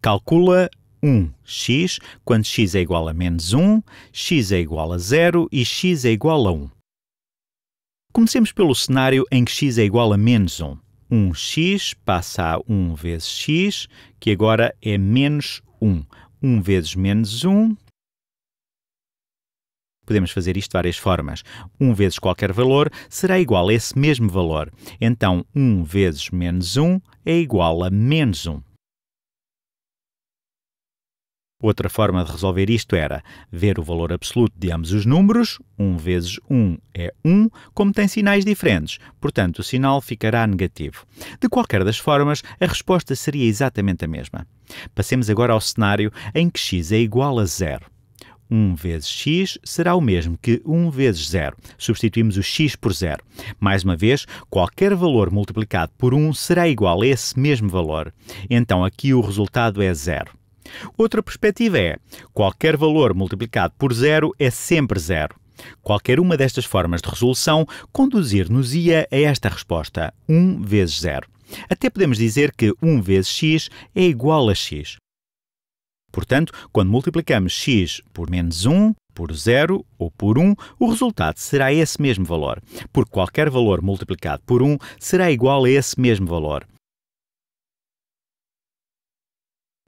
Calcula 1x quando x é igual a menos 1, x é igual a 0 e x é igual a 1. Comecemos pelo cenário em que x é igual a menos 1. 1x passa a 1 vezes x, que agora é menos 1. 1 vezes menos 1. Podemos fazer isto de várias formas. 1 vezes qualquer valor será igual a esse mesmo valor. Então, 1 vezes menos 1 é igual a menos 1. Outra forma de resolver isto era ver o valor absoluto de ambos os números, 1 vezes 1 é 1, como tem sinais diferentes, portanto o sinal ficará negativo. De qualquer das formas, a resposta seria exatamente a mesma. Passemos agora ao cenário em que x é igual a zero. 1 vezes x será o mesmo que 1 vezes 0. Substituímos o x por 0. Mais uma vez, qualquer valor multiplicado por 1 será igual a esse mesmo valor. Então aqui o resultado é 0. Outra perspectiva é: qualquer valor multiplicado por zero é sempre zero. Qualquer uma destas formas de resolução conduzir-nos-ia a esta resposta: 1 vezes zero. Até podemos dizer que 1 vezes x é igual a x. Portanto, quando multiplicamos x por menos 1, por 0 ou por 1, o resultado será esse mesmo valor, porque qualquer valor multiplicado por 1 será igual a esse mesmo valor.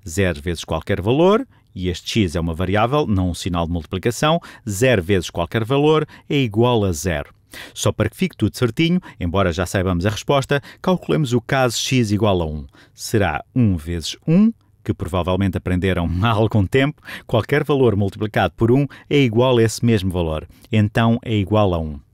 0 vezes qualquer valor, e este x é uma variável, não um sinal de multiplicação, 0 vezes qualquer valor é igual a 0. Só para que fique tudo certinho, embora já saibamos a resposta, calculemos o caso x igual a 1. Será 1 vezes 1, que provavelmente aprenderam há algum tempo, qualquer valor multiplicado por 1 é igual a esse mesmo valor, então é igual a 1.